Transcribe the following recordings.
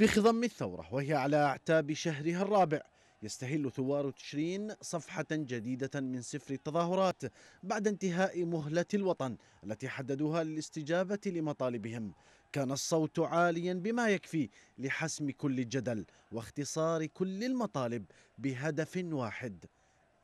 في خضم الثورة وهي على أعتاب شهرها الرابع يستهل ثوار تشرين صفحة جديدة من سفر التظاهرات بعد انتهاء مهلة الوطن التي حددوها للاستجابة لمطالبهم كان الصوت عاليا بما يكفي لحسم كل الجدل واختصار كل المطالب بهدف واحد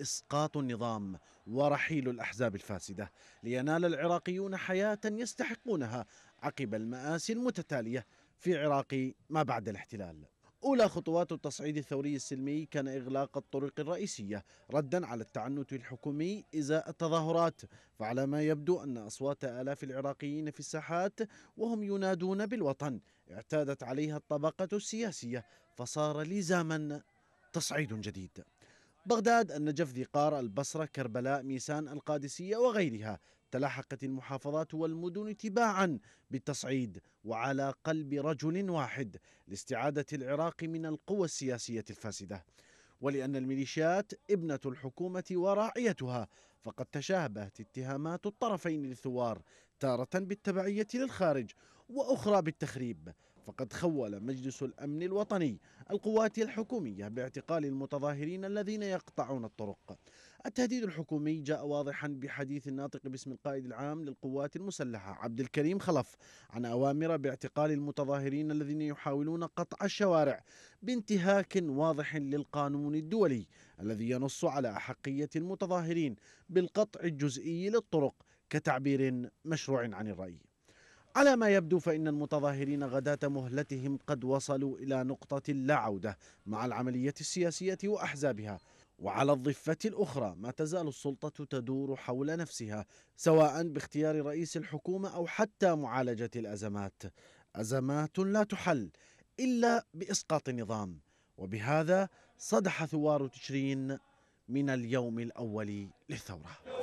اسقاط النظام ورحيل الاحزاب الفاسده لينال العراقيون حياه يستحقونها عقب الماسي المتتاليه في عراق ما بعد الاحتلال أولى خطوات التصعيد الثوري السلمي كان إغلاق الطرق الرئيسية ردا على التعنت الحكومي إزاء التظاهرات فعلى ما يبدو أن أصوات آلاف العراقيين في الساحات وهم ينادون بالوطن اعتادت عليها الطبقة السياسية فصار لزاما تصعيد جديد بغداد النجف ذي قار البصرة كربلاء ميسان القادسية وغيرها تلاحقت المحافظات والمدن تباعا بالتصعيد وعلى قلب رجل واحد لاستعادة العراق من القوى السياسية الفاسدة ولأن الميليشيات ابنة الحكومة وراعيتها فقد تشابهت اتهامات الطرفين للثوار تارة بالتبعية للخارج وأخرى بالتخريب فقد خول مجلس الأمن الوطني القوات الحكومية باعتقال المتظاهرين الذين يقطعون الطرق التهديد الحكومي جاء واضحا بحديث الناطق باسم القائد العام للقوات المسلحة عبد الكريم خلف عن أوامر باعتقال المتظاهرين الذين يحاولون قطع الشوارع بانتهاك واضح للقانون الدولي الذي ينص على أحقية المتظاهرين بالقطع الجزئي للطرق كتعبير مشروع عن الرأي على ما يبدو فإن المتظاهرين غداة مهلتهم قد وصلوا إلى نقطة لا عودة مع العملية السياسية وأحزابها وعلى الضفة الأخرى ما تزال السلطة تدور حول نفسها سواء باختيار رئيس الحكومة أو حتى معالجة الأزمات أزمات لا تحل إلا بإسقاط نظام وبهذا صدح ثوار تشرين من اليوم الأول للثورة